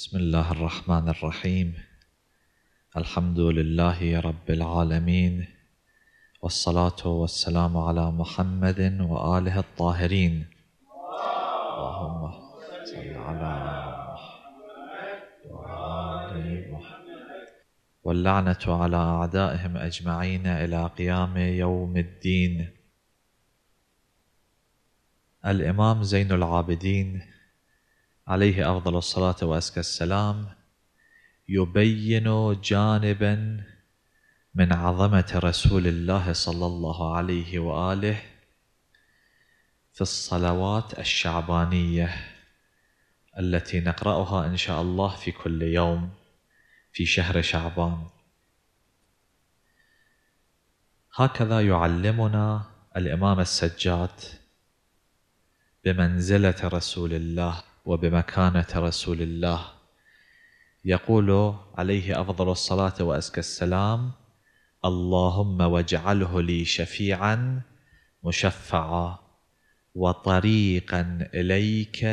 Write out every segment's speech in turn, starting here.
بسم الله الرحمن الرحيم الحمد لله رب العالمين والصلاة والسلام على محمد وآله الطاهرين اللهم صل على وآل محمد واللعنة على أعدائهم أجمعين إلى قيام يوم الدين الإمام زين العابدين عليه افضل الصلاه وازكى السلام يبين جانبا من عظمه رسول الله صلى الله عليه واله في الصلوات الشعبانيه التي نقراها ان شاء الله في كل يوم في شهر شعبان هكذا يعلمنا الامام السجاد بمنزله رسول الله وبمكانة رسول الله يقول عليه أفضل الصلاة وأزكى السلام اللهم واجعله لي شفيعا مشفعا وطريقا إليك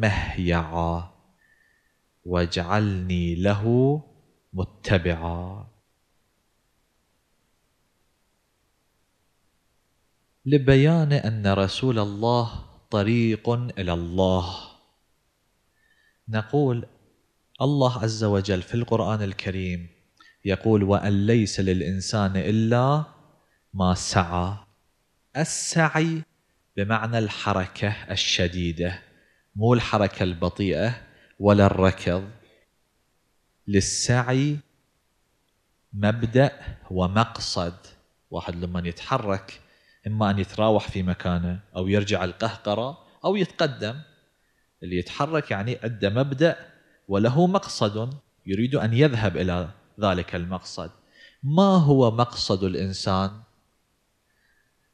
مهيعا واجعلني له متبعا لبيان أن رسول الله طريق إلى الله نقول الله عز وجل في القرآن الكريم يقول وأن ليس للإنسان إلا ما سعى السعي بمعنى الحركة الشديدة مو الحركة البطيئة ولا الركض للسعي مبدأ ومقصد واحد لما يتحرك إما أن يتراوح في مكانه أو يرجع القهقرة أو يتقدم اللي يتحرك يعني عنده مبدأ وله مقصد يريد أن يذهب إلى ذلك المقصد ما هو مقصد الإنسان؟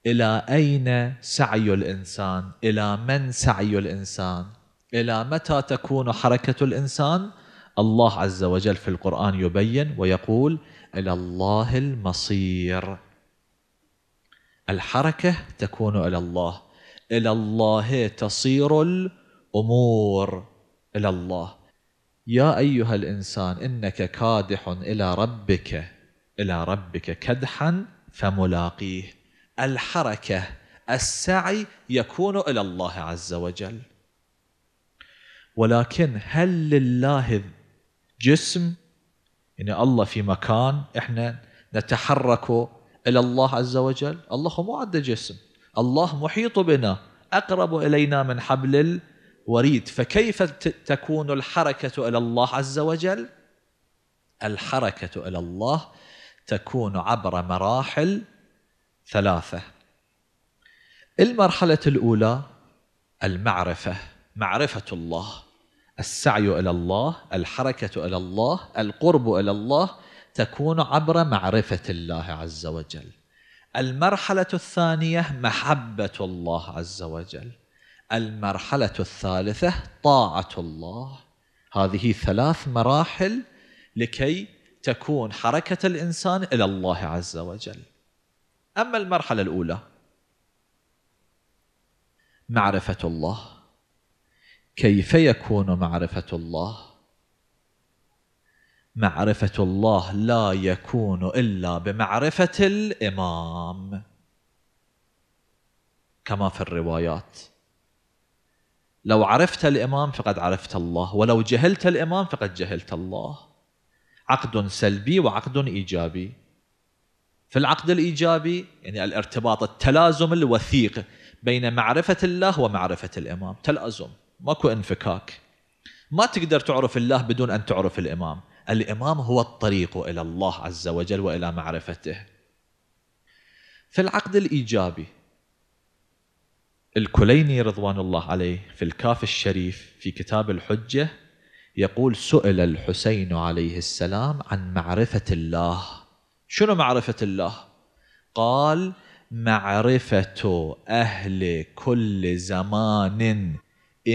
إلى أين سعي الإنسان؟ إلى من سعي الإنسان؟ إلى متى تكون حركة الإنسان؟ الله عز وجل في القرآن يبين ويقول إلى الله المصير الحركة تكون إلى الله إلى الله تصير امور الى الله يا ايها الانسان انك كادح الى ربك الى ربك كدحا فملاقيه الحركه السعي يكون الى الله عز وجل ولكن هل لله جسم يعني الله في مكان احنا نتحرك الى الله عز وجل الله مو عنده جسم الله محيط بنا اقرب الينا من حبل وريد فكيف تكون الحركة إلى الله عز وجل؟ الحركة إلى الله تكون عبر مراحل ثلاثة المرحلة الأولى المعرفة معرفة الله السعي إلى الله الحركة إلى الله القرب إلى الله تكون عبر معرفة الله عز وجل المرحلة الثانية محبة الله عز وجل المرحلة الثالثة طاعة الله هذه ثلاث مراحل لكي تكون حركة الإنسان إلى الله عز وجل أما المرحلة الأولى معرفة الله كيف يكون معرفة الله معرفة الله لا يكون إلا بمعرفة الإمام كما في الروايات لو عرفت الإمام فقد عرفت الله ولو جهلت الإمام فقد جهلت الله عقد سلبي وعقد إيجابي في العقد الإيجابي يعني الارتباط التلازم الوثيق بين معرفة الله ومعرفة الإمام تلازم ماكو انفكاك ما تقدر تعرف الله بدون أن تعرف الإمام الإمام هو الطريق إلى الله عز وجل وإلى معرفته في العقد الإيجابي الكليني رضوان الله عليه في الكاف الشريف في كتاب الحجة يقول سئل الحسين عليه السلام عن معرفة الله شنو معرفة الله؟ قال معرفة أهل كل زمان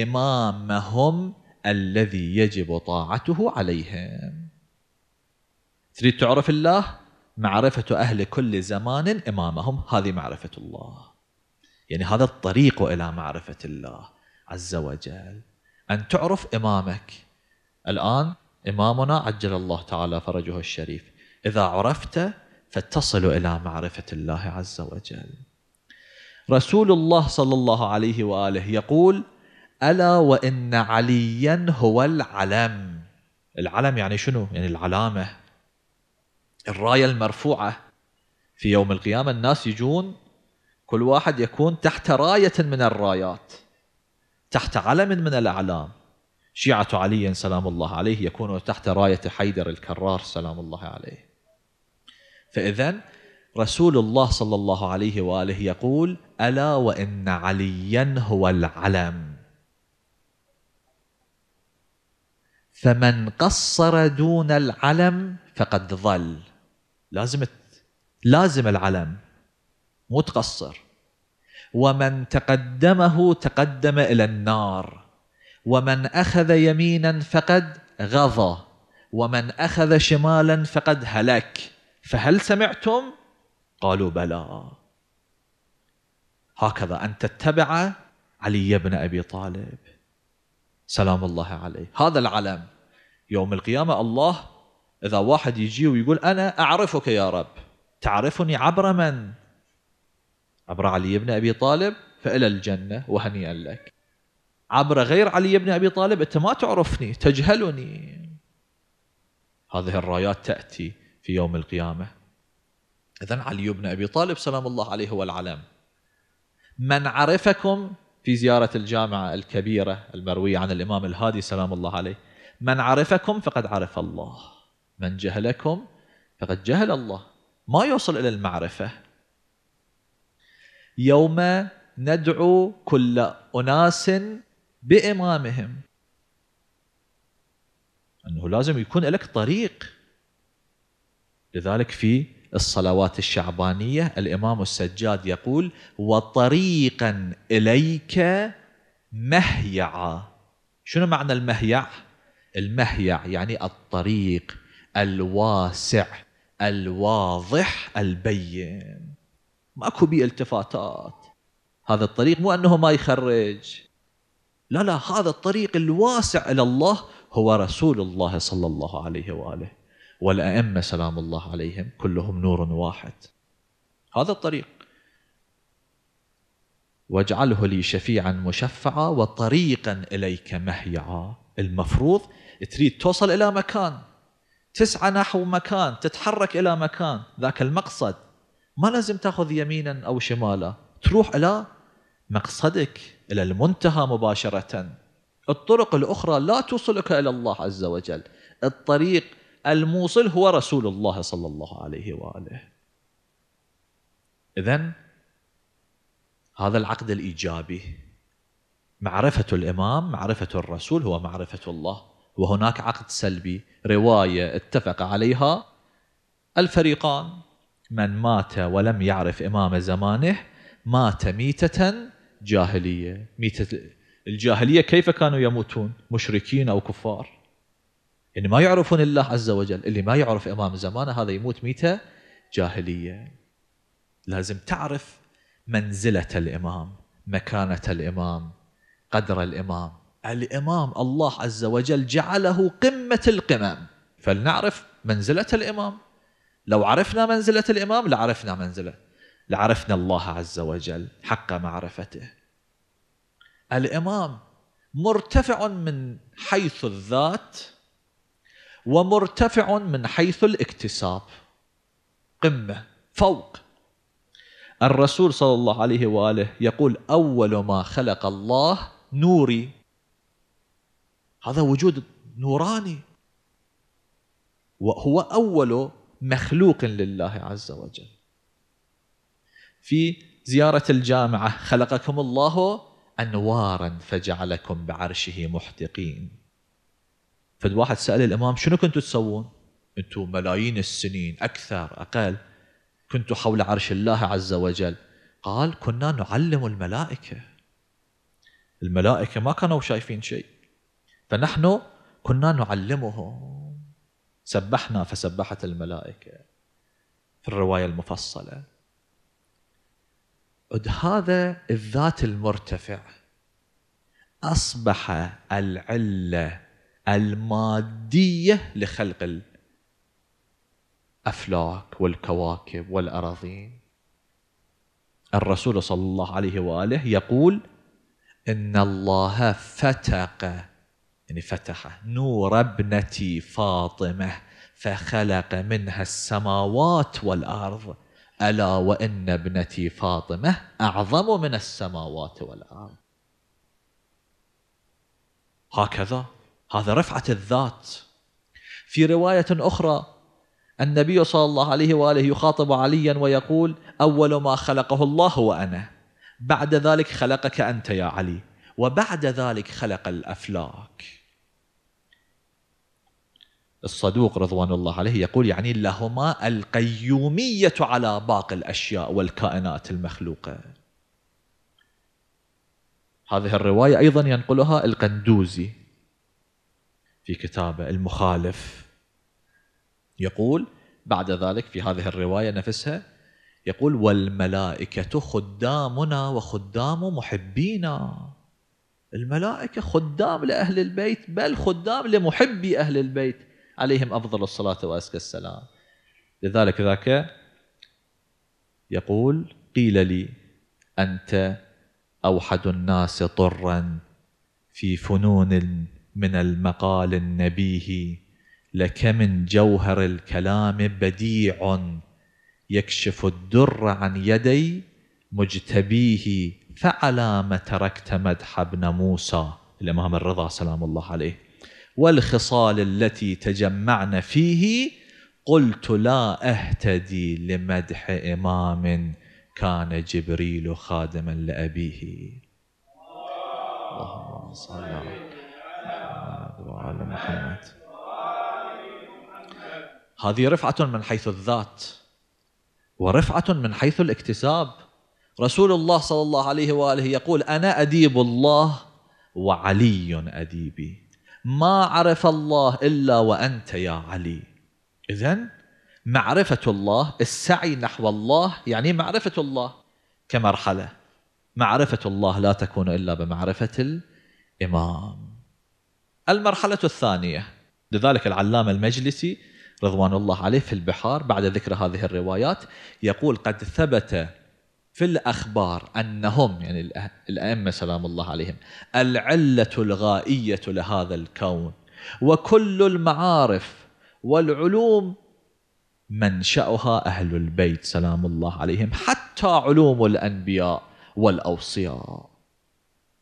إمامهم الذي يجب طاعته عليهم تريد تعرف الله؟ معرفة أهل كل زمان إمامهم هذه معرفة الله يعني هذا الطريق إلى معرفة الله عز وجل أن تعرف إمامك الآن إمامنا عجل الله تعالى فرجه الشريف إذا عرفته فتصل إلى معرفة الله عز وجل رسول الله صلى الله عليه وآله يقول ألا وإن عليا هو العلم العلم يعني شنو؟ يعني العلامة الراية المرفوعة في يوم القيامة الناس يجون كل واحد يكون تحت راية من الرايات تحت علم من الأعلام شيعة علي سلام الله عليه يكون تحت راية حيدر الكرار سلام الله عليه فإذا رسول الله صلى الله عليه وآله يقول ألا وإن عليا هو العلم فمن قصر دون العلم فقد ضل لازم لازم العلم مو تقصر ومن تقدمه تقدم الى النار ومن اخذ يمينا فقد غضى ومن اخذ شمالا فقد هلك فهل سمعتم قالوا بلى هكذا ان تتبع علي بن ابي طالب سلام الله عليه هذا العلم يوم القيامه الله اذا واحد يجي ويقول انا اعرفك يا رب تعرفني عبر من عبر علي بن أبي طالب فإلى الجنة وهنيئا لك عبر غير علي بن أبي طالب أنت ما تعرفني تجهلني هذه الرايات تأتي في يوم القيامة إذا علي بن أبي طالب سلام الله عليه هو العلم من عرفكم في زيارة الجامعة الكبيرة المروية عن الإمام الهادي سلام الله عليه من عرفكم فقد عرف الله من جهلكم فقد جهل الله ما يوصل إلى المعرفة يوم ندعو كل أناس بإمامهم أنه لازم يكون لك طريق لذلك في الصلوات الشعبانية الإمام السجاد يقول وطريقا إليك مهيعا شنو معنى المهيع؟ المهيع يعني الطريق الواسع الواضح البين ماكو بي التفاتات هذا الطريق مو انه ما يخرج لا لا هذا الطريق الواسع الى الله هو رسول الله صلى الله عليه واله والائمه سلام الله عليهم كلهم نور واحد هذا الطريق واجعله لي شفيعا مشفعا وطريقا اليك مهيعا المفروض تريد توصل الى مكان تسعى نحو مكان تتحرك الى مكان ذاك المقصد ما لازم تاخذ يمينا او شمالا تروح الى مقصدك الى المنتهى مباشره الطرق الاخرى لا توصلك الى الله عز وجل الطريق الموصل هو رسول الله صلى الله عليه واله اذا هذا العقد الايجابي معرفه الامام معرفه الرسول هو معرفه الله وهناك عقد سلبي روايه اتفق عليها الفريقان من مات ولم يعرف إمام زمانه مات ميتة جاهلية ميتة الجاهلية كيف كانوا يموتون مشركين أو كفار يعني ما يعرفون الله عز وجل اللي ما يعرف إمام زمانه هذا يموت ميتة جاهلية لازم تعرف منزلة الإمام مكانة الإمام قدر الإمام الإمام الله عز وجل جعله قمة القمم فلنعرف منزلة الإمام لو عرفنا منزلة الإمام لعرفنا منزلة لعرفنا الله عز وجل حق معرفته الإمام مرتفع من حيث الذات ومرتفع من حيث الاكتساب قمة فوق الرسول صلى الله عليه وآله يقول أول ما خلق الله نوري هذا وجود نوراني وهو أول مخلوق لله عز وجل في زيارة الجامعة خلقكم الله أنوارا فجعلكم بعرشه محدقين فالواحد سأل الإمام شنو كنتوا تسوون أنتوا ملايين السنين أكثر أقل كنتوا حول عرش الله عز وجل قال كنا نعلم الملائكة الملائكة ما كانوا شايفين شيء فنحن كنا نعلمهم سبحنا فسبحت الملائكة في الرواية المفصلة عد هذا الذات المرتفع أصبح العلة المادية لخلق الأفلاك والكواكب والأراضين الرسول صلى الله عليه وآله يقول إن الله فتق يعني فتحه نور ابنتي فاطمه فخلق منها السماوات والارض الا وان ابنتي فاطمه اعظم من السماوات والارض هكذا هذا رفعه الذات في روايه اخرى النبي صلى الله عليه واله يخاطب عليا ويقول اول ما خلقه الله هو انا بعد ذلك خلقك انت يا علي وبعد ذلك خلق الافلاك الصدوق رضوان الله عليه يقول يعني لهما القيومية على باقي الأشياء والكائنات المخلوقة هذه الرواية أيضا ينقلها القندوزي في كتابه المخالف يقول بعد ذلك في هذه الرواية نفسها يقول والملائكة خدامنا وخدام محبينا الملائكة خدام لأهل البيت بل خدام لمحبي أهل البيت عليهم أفضل الصلاة وأزكى السلام لذلك ذاك يقول قيل لي أنت أوحد الناس طرا في فنون من المقال النبيه لك من جوهر الكلام بديع يكشف الدر عن يدي مجتبيه فعلى ما تركت مدح ابن موسى الإمام الرضا سلام الله عليه والخصال التي تجمعنا فيه قلت لا أهتدي لمدح إمام كان جبريل خادما لأبيه اللهم صل على محمد وعلى محمد هذه رفعة من حيث الذات ورفعة من حيث الاكتساب رسول الله صلى الله عليه وآله يقول أنا أديب الله وعلي أديبي ما عرف الله إلا وأنت يا علي إذا معرفة الله السعي نحو الله يعني معرفة الله كمرحلة معرفة الله لا تكون إلا بمعرفة الإمام المرحلة الثانية لذلك العلامة المجلسي رضوان الله عليه في البحار بعد ذكر هذه الروايات يقول قد ثبت في الأخبار أنهم يعني الأئمة سلام الله عليهم العلة الغائية لهذا الكون وكل المعارف والعلوم منشأها أهل البيت سلام الله عليهم حتى علوم الأنبياء والأوصياء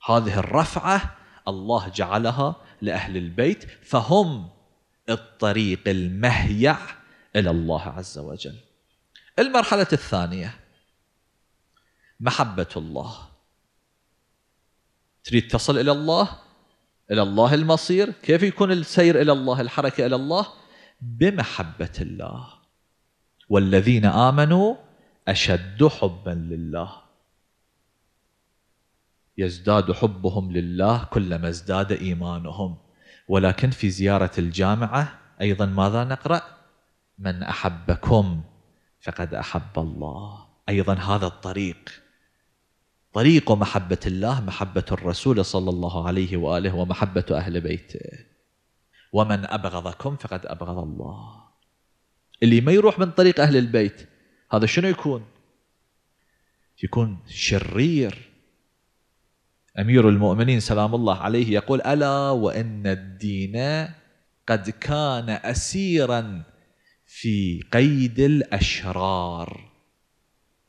هذه الرفعة الله جعلها لأهل البيت فهم الطريق المهيع إلى الله عز وجل المرحلة الثانية محبة الله تريد تصل إلى الله إلى الله المصير كيف يكون السير إلى الله الحركة إلى الله بمحبة الله والذين آمنوا أشد حبا لله يزداد حبهم لله كلما ازداد إيمانهم ولكن في زيارة الجامعة أيضا ماذا نقرأ من أحبكم فقد أحب الله أيضا هذا الطريق طريق محبة الله محبة الرسول صلى الله عليه وآله ومحبة أهل بيته ومن أبغضكم فقد أبغض الله اللي ما يروح من طريق أهل البيت هذا شنو يكون يكون شرير أمير المؤمنين سلام الله عليه يقول ألا وإن الدين قد كان أسيرا في قيد الأشرار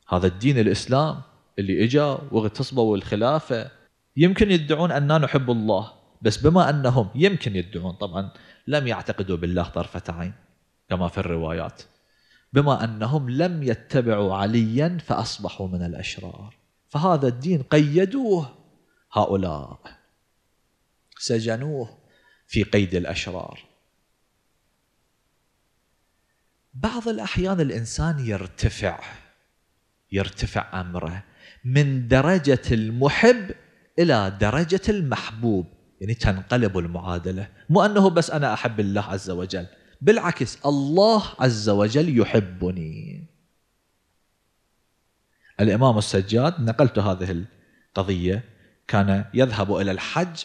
هذا الدين الإسلام اللي اجا واغتصبوا الخلافه يمكن يدعون اننا نحب الله بس بما انهم يمكن يدعون طبعا لم يعتقدوا بالله طرفه عين كما في الروايات بما انهم لم يتبعوا عليا فاصبحوا من الاشرار فهذا الدين قيدوه هؤلاء سجنوه في قيد الاشرار بعض الاحيان الانسان يرتفع يرتفع امره من درجة المحب إلى درجة المحبوب يعني تنقلب المعادلة مو أنه بس أنا أحب الله عز وجل بالعكس الله عز وجل يحبني الإمام السجاد نقلت هذه القضية كان يذهب إلى الحج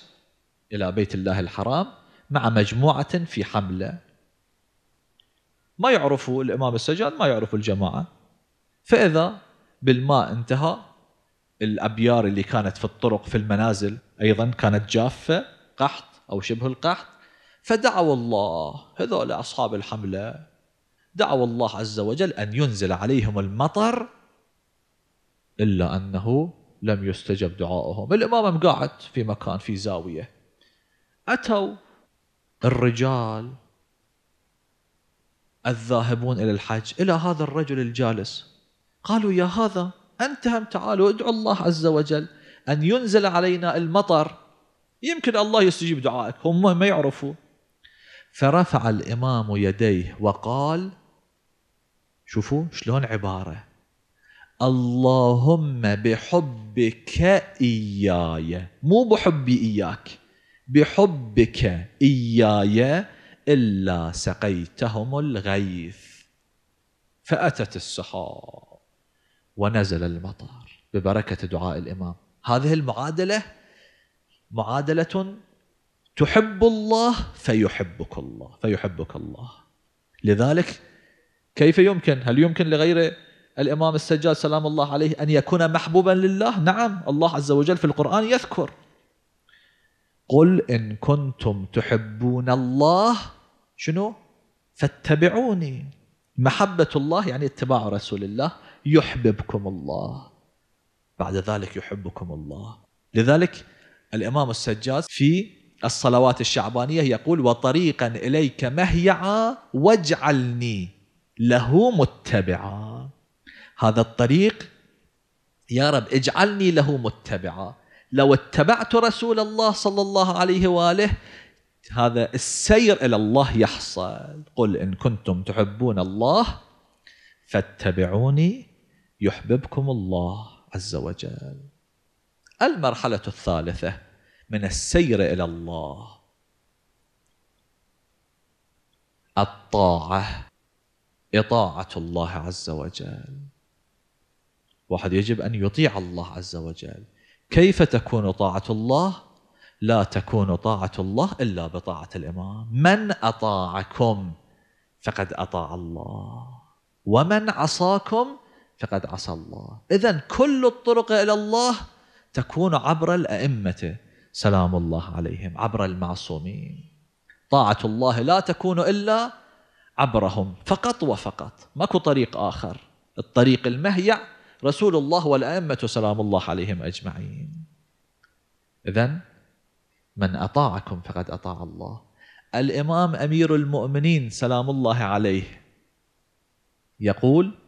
إلى بيت الله الحرام مع مجموعة في حملة ما يعرفوا الإمام السجاد ما يعرفوا الجماعة فإذا بالماء انتهى الابيار اللي كانت في الطرق في المنازل ايضا كانت جافه قحط او شبه القحط فدعوا الله هذول اصحاب الحمله دعوا الله عز وجل ان ينزل عليهم المطر الا انه لم يستجب دعائهم الامام قاعد في مكان في زاويه اتوا الرجال الذاهبون الى الحج الى هذا الرجل الجالس قالوا يا هذا أنتم تعالوا ادعوا الله عز وجل أن ينزل علينا المطر يمكن الله يستجيب دعائك هم ما يعرفوا فرفع الإمام يديه وقال شوفوا شلون عبارة اللهم بحبك إياي مو بحبي إياك بحبك إياي إلا سقيتهم الغيث فأتت السحاب ونزل المطر ببركة دعاء الإمام هذه المعادلة معادلة تحب الله فيحبك الله فيحبك الله لذلك كيف يمكن هل يمكن لغير الإمام السجاد سلام الله عليه أن يكون محبوبا لله نعم الله عز وجل في القرآن يذكر قل إن كنتم تحبون الله شنو فاتبعوني محبة الله يعني اتباع رسول الله يحببكم الله بعد ذلك يحبكم الله لذلك الإمام السجاد في الصلوات الشعبانية يقول وطريقا إليك مهيعا واجعلني له متبعا هذا الطريق يا رب اجعلني له متبعا لو اتبعت رسول الله صلى الله عليه وآله هذا السير إلى الله يحصل قل إن كنتم تحبون الله فاتبعوني يحببكم الله عز وجل المرحله الثالثه من السير الى الله الطاعه اطاعه الله عز وجل واحد يجب ان يطيع الله عز وجل كيف تكون طاعه الله لا تكون طاعه الله الا بطاعه الامام من اطاعكم فقد اطاع الله ومن عصاكم فقد عصى الله إذا كل الطرق إلى الله تكون عبر الأئمة سلام الله عليهم عبر المعصومين طاعة الله لا تكون إلا عبرهم فقط وفقط ماكو طريق آخر الطريق المهيع رسول الله والأئمة سلام الله عليهم أجمعين إذا من أطاعكم فقد أطاع الله الإمام أمير المؤمنين سلام الله عليه يقول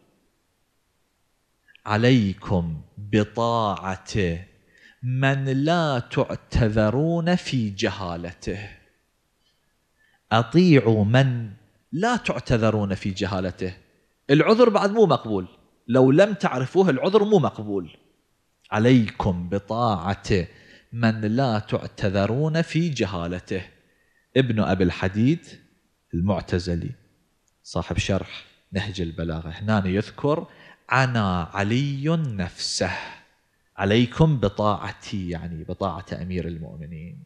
عليكم بطاعته من لا تعتذرون في جهالته اطيعوا من لا تعتذرون في جهالته العذر بعد مو مقبول لو لم تعرفوه العذر مو مقبول عليكم بطاعته من لا تعتذرون في جهالته ابن أبي الحديد المعتزلي صاحب شرح نهج البلاغة هنا يذكر أنا علي نفسه عليكم بطاعتي يعني بطاعة أمير المؤمنين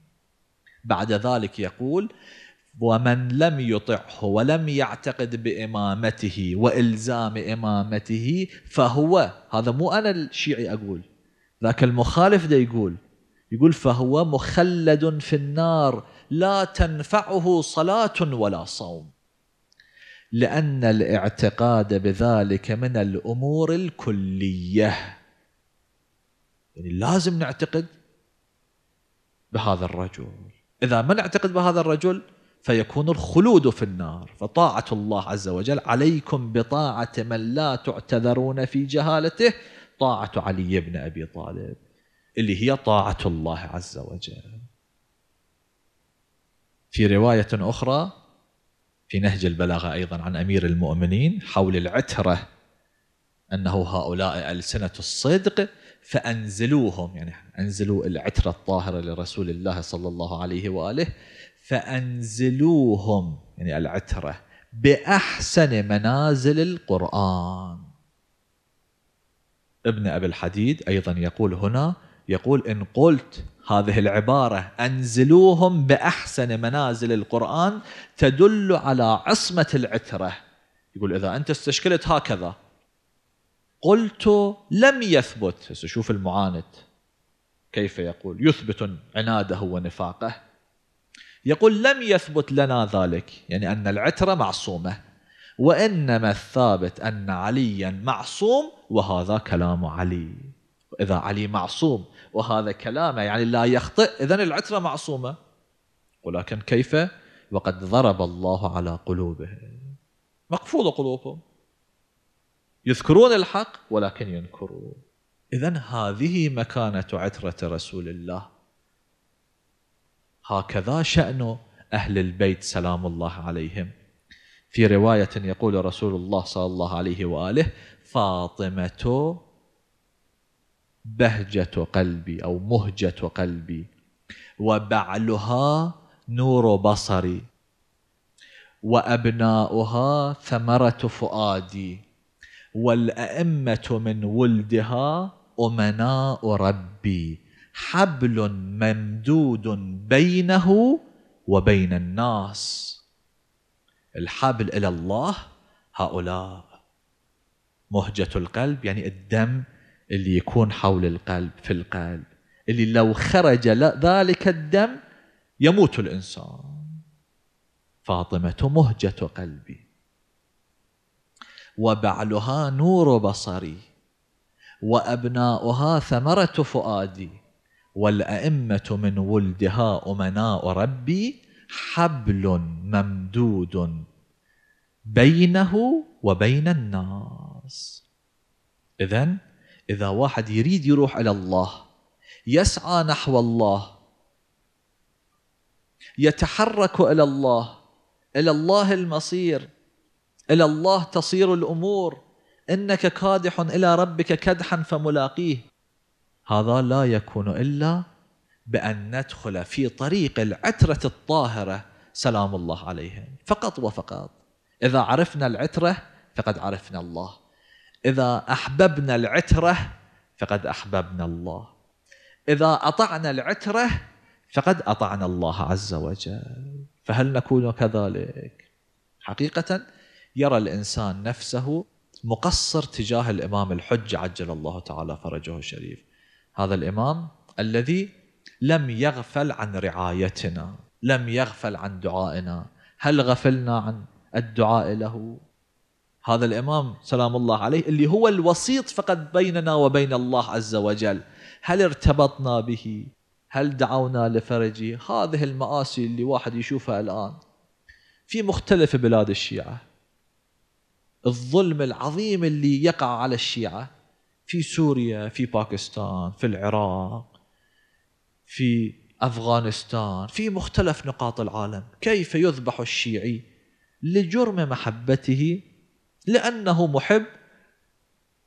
بعد ذلك يقول ومن لم يطعه ولم يعتقد بإمامته وإلزام إمامته فهو هذا مو أنا الشيعي أقول ذاك المخالف ده يقول يقول فهو مخلد في النار لا تنفعه صلاة ولا صوم لأن الاعتقاد بذلك من الأمور الكلية يعني لازم نعتقد بهذا الرجل إذا ما نعتقد بهذا الرجل فيكون الخلود في النار فطاعة الله عز وجل عليكم بطاعة من لا تعتذرون في جهالته طاعة علي بن أبي طالب اللي هي طاعة الله عز وجل في رواية أخرى في نهج البلاغة أيضا عن أمير المؤمنين حول العترة أنه هؤلاء ألسنة الصدق فأنزلوهم يعني أنزلوا العترة الطاهرة لرسول الله صلى الله عليه وآله فأنزلوهم يعني العترة بأحسن منازل القرآن ابن أبي الحديد أيضا يقول هنا يقول إن قلت هذه العبارة أنزلوهم بأحسن منازل القرآن تدل على عصمة العترة يقول إذا أنت استشكلت هكذا قلت لم يثبت شوف المعاند كيف يقول يثبت عناده ونفاقه يقول لم يثبت لنا ذلك يعني أن العترة معصومة وإنما الثابت أن عليا معصوم وهذا كلام علي إذا علي معصوم وهذا كلامه يعني لا يخطئ إذا العترة معصومة ولكن كيف وقد ضرب الله على قلوبهم مقفولة قلوبهم يذكرون الحق ولكن ينكرون إذا هذه مكانة عترة رسول الله هكذا شأن أهل البيت سلام الله عليهم في رواية يقول رسول الله صلى الله عليه وآله فاطمة بهجة قلبي أو مهجة قلبي وبعلها نور بصري وأبناؤها ثمرة فؤادي والأئمة من ولدها أمناء ربي حبل ممدود بينه وبين الناس الحبل إلى الله هؤلاء مهجة القلب يعني الدم اللي يكون حول القلب في القلب اللي لو خرج ذلك الدم يموت الإنسان فاطمة مهجة قلبي وبعلها نور بصري وأبناؤها ثمرة فؤادي والأئمة من ولدها أمناء ربي حبل ممدود بينه وبين الناس إذن إذا واحد يريد يروح إلى الله يسعى نحو الله يتحرك إلى الله إلى الله المصير إلى الله تصير الأمور إنك كادح إلى ربك كدحا فملاقيه هذا لا يكون إلا بأن ندخل في طريق العترة الطاهرة سلام الله عليهم فقط وفقط إذا عرفنا العترة فقد عرفنا الله إذا أحببنا العترة فقد أحببنا الله إذا أطعنا العترة فقد أطعنا الله عز وجل فهل نكون كذلك حقيقة يرى الإنسان نفسه مقصر تجاه الإمام الحج عجل الله تعالى فرجه الشريف هذا الإمام الذي لم يغفل عن رعايتنا لم يغفل عن دعائنا هل غفلنا عن الدعاء له هذا الإمام سلام الله عليه اللي هو الوسيط فقط بيننا وبين الله عز وجل هل ارتبطنا به هل دعونا لفرجه هذه المآسي اللي واحد يشوفها الآن في مختلف بلاد الشيعة الظلم العظيم اللي يقع على الشيعة في سوريا في باكستان في العراق في أفغانستان في مختلف نقاط العالم كيف يذبح الشيعي لجرم محبته لأنه محب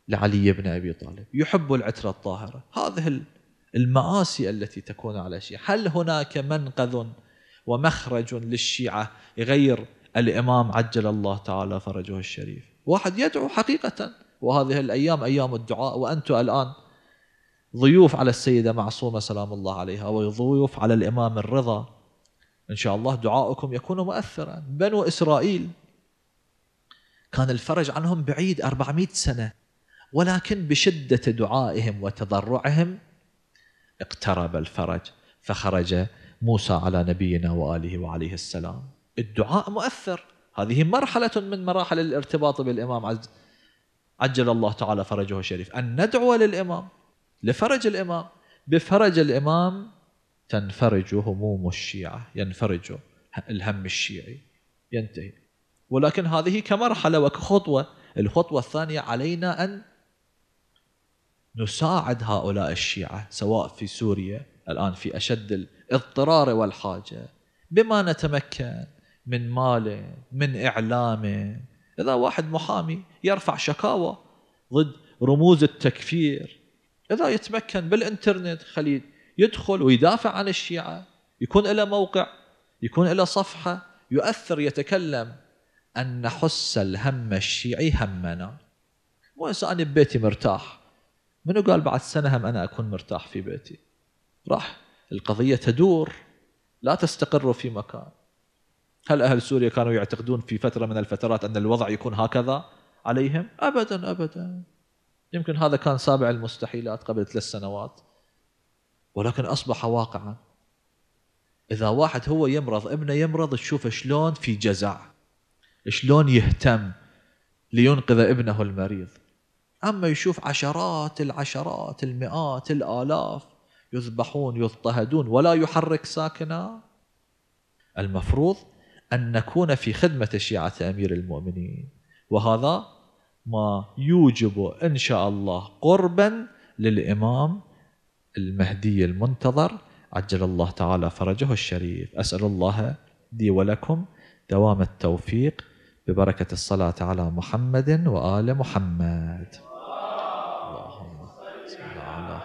لعلي بن أبي طالب يحب العترة الطاهرة هذه المآسي التي تكون على الشيعة هل هناك منقذ ومخرج للشيعة غير الإمام عجل الله تعالى فرجه الشريف واحد يدعو حقيقة وهذه الأيام أيام الدعاء وأنتم الآن ضيوف على السيدة معصومة سلام الله عليها وضيوف على الإمام الرضا إن شاء الله دعاؤكم يكون مؤثرا بنو إسرائيل كان الفرج عنهم بعيد 400 سنة ولكن بشدة دعائهم وتضرعهم اقترب الفرج فخرج موسى على نبينا وآله وعليه السلام الدعاء مؤثر هذه مرحلة من مراحل الارتباط بالإمام عز عجل الله تعالى فرجه الشريف أن ندعو للإمام لفرج الإمام بفرج الإمام تنفرج هموم الشيعة ينفرج الهم الشيعي ينتهي ولكن هذه كمرحله وكخطوه الخطوه الثانيه علينا ان نساعد هؤلاء الشيعه سواء في سوريا الان في اشد الاضطرار والحاجه بما نتمكن من مال من اعلام اذا واحد محامي يرفع شكاوى ضد رموز التكفير اذا يتمكن بالانترنت خليل يدخل ويدافع عن الشيعه يكون له موقع يكون له صفحه يؤثر يتكلم أن نحس الهم الشيعي همنا وإنسى أنا ببيتي مرتاح منو قال بعد سنة هم أنا أكون مرتاح في بيتي راح القضية تدور لا تستقر في مكان هل أهل سوريا كانوا يعتقدون في فترة من الفترات أن الوضع يكون هكذا عليهم أبدا أبدا يمكن هذا كان سابع المستحيلات قبل ثلاث سنوات ولكن أصبح واقعا إذا واحد هو يمرض ابنه يمرض تشوفه شلون في جزع شلون يهتم لينقذ ابنه المريض أما يشوف عشرات العشرات المئات الآلاف يذبحون يضطهدون ولا يحرك ساكنا المفروض أن نكون في خدمة شيعة أمير المؤمنين وهذا ما يوجب إن شاء الله قربا للإمام المهدي المنتظر عجل الله تعالى فرجه الشريف أسأل الله لي ولكم دوام التوفيق ببركة الصلاة على محمد وآل محمد اللهم صل على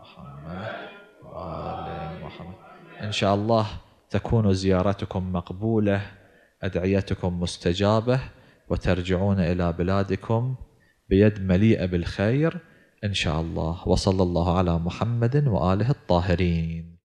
محمد وآل محمد إن شاء الله تكون زيارتكم مقبولة أدعيتكم مستجابة وترجعون إلى بلادكم بيد مليئة بالخير إن شاء الله وصلى الله على محمد وآله الطاهرين